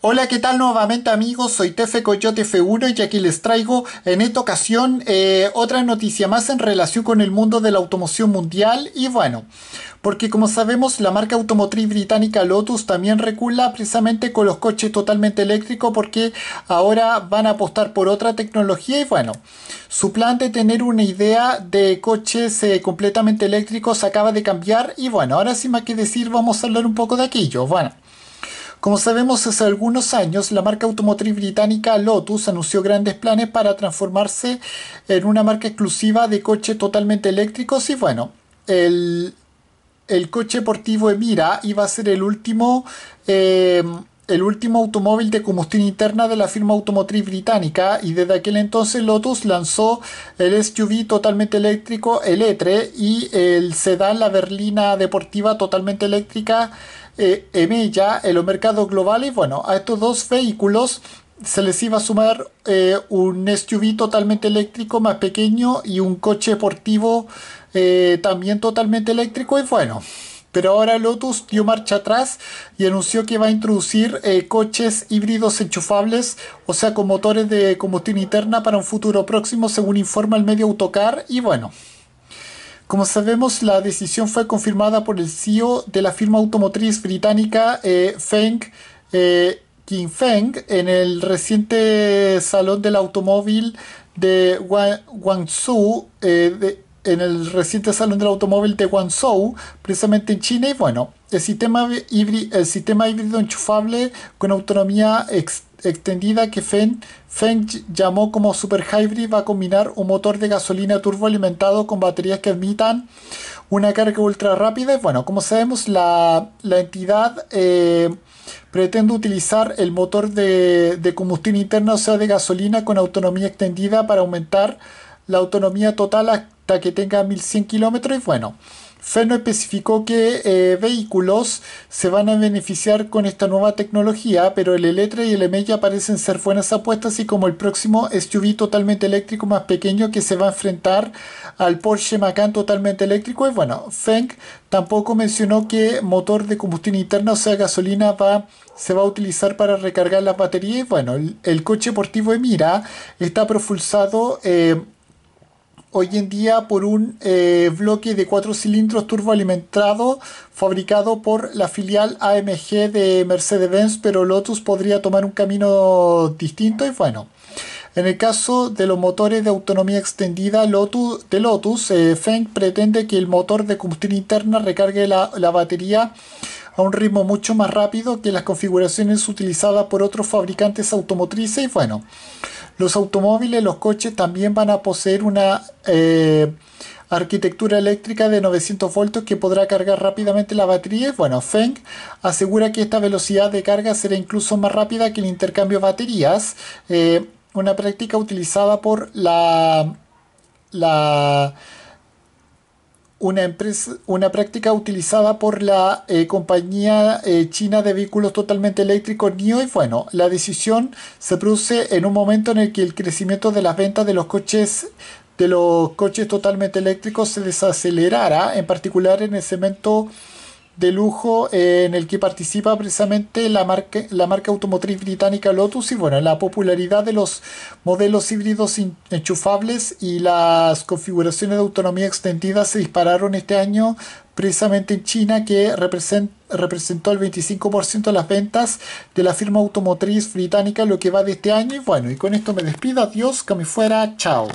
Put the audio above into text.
Hola, ¿qué tal nuevamente amigos? Soy Tefe Coyote F1 y aquí les traigo en esta ocasión eh, otra noticia más en relación con el mundo de la automoción mundial y bueno, porque como sabemos la marca automotriz británica Lotus también recula precisamente con los coches totalmente eléctricos porque ahora van a apostar por otra tecnología y bueno, su plan de tener una idea de coches eh, completamente eléctricos acaba de cambiar y bueno, ahora sí más que decir vamos a hablar un poco de aquello, bueno. Como sabemos, hace algunos años la marca automotriz británica Lotus anunció grandes planes para transformarse en una marca exclusiva de coches totalmente eléctricos y bueno, el, coche deportivo Emira iba a ser el último... Eh, el último automóvil de combustión interna de la firma automotriz británica y desde aquel entonces Lotus lanzó el SUV totalmente eléctrico el Etre y el sedán la berlina deportiva totalmente eléctrica eh, ya en eh, los mercados globales, bueno, a estos dos vehículos se les iba a sumar eh, un SUV totalmente eléctrico más pequeño y un coche deportivo eh, también totalmente eléctrico y bueno. Pero ahora Lotus dio marcha atrás y anunció que va a introducir coches híbridos enchufables, o sea, con motores de combustión interna para un futuro próximo, según informa el medio Autocar. Y bueno, como sabemos, la decisión fue confirmada por el CEO de la firma automotriz británica eh, Feng eh, Feng en el reciente Salón del Automóvil de Guangzhou, eh, en el reciente Salón del Automóvil de Guangzhou, precisamente en China. Y bueno, el sistema, híbrido, el sistema híbrido enchufable con autonomía extendida que Feng, llamó como Super Hybrid va a combinar un motor de gasolina turbo alimentado con baterías que admitan una carga ultra rápida. Bueno, como sabemos, la, entidad eh, pretende utilizar el motor de, de combustión interna, o sea, de gasolina con autonomía extendida para aumentar la autonomía total hasta que tenga 1100 kilómetros. Y bueno no especificó que eh, vehículos se van a beneficiar con esta nueva tecnología, pero el Eletra y el Emeya parecen ser buenas apuestas y como el próximo SUV totalmente eléctrico más pequeño que se va a enfrentar al Porsche Macan totalmente eléctrico. Y bueno, Feng tampoco mencionó que motor de combustión interna, o sea, gasolina, va, se va a utilizar para recargar las baterías. Y bueno, el, coche deportivo Emira está propulsado... Eh, hoy en día por un eh, bloque de cuatro cilindros turboalimentado fabricado por la filial AMG de Mercedes-Benz, pero Lotus podría tomar un camino distinto y bueno. En el caso de los motores de autonomía extendida Lotus, de Lotus, eh, Feng pretende que el motor de combustión interna recargue la, la batería a un ritmo mucho más rápido que las configuraciones utilizadas por otros fabricantes automotrices y bueno. Los automóviles, los coches también van a poseer una eh, arquitectura eléctrica de 900 voltios que podrá cargar rápidamente las baterías. Bueno, Feng asegura que esta velocidad de carga será incluso más rápida que el intercambio de baterías, eh, una práctica utilizada por la, la una, empresa, una práctica utilizada por la eh, compañía eh, china de vehículos totalmente eléctricos NIO y bueno, la decisión se produce en un momento en el que el crecimiento de las ventas de los coches de los coches totalmente eléctricos se desacelerará, en particular en el cemento de lujo eh, en el que participa precisamente la marca, la marca automotriz británica Lotus y bueno, la popularidad de los modelos híbridos enchufables y las configuraciones de autonomía extendida se dispararon este año precisamente en China que representó el 25% de las ventas de la firma automotriz británica lo que va de este año y bueno, y con esto me despido, adiós, que me fuera, chao.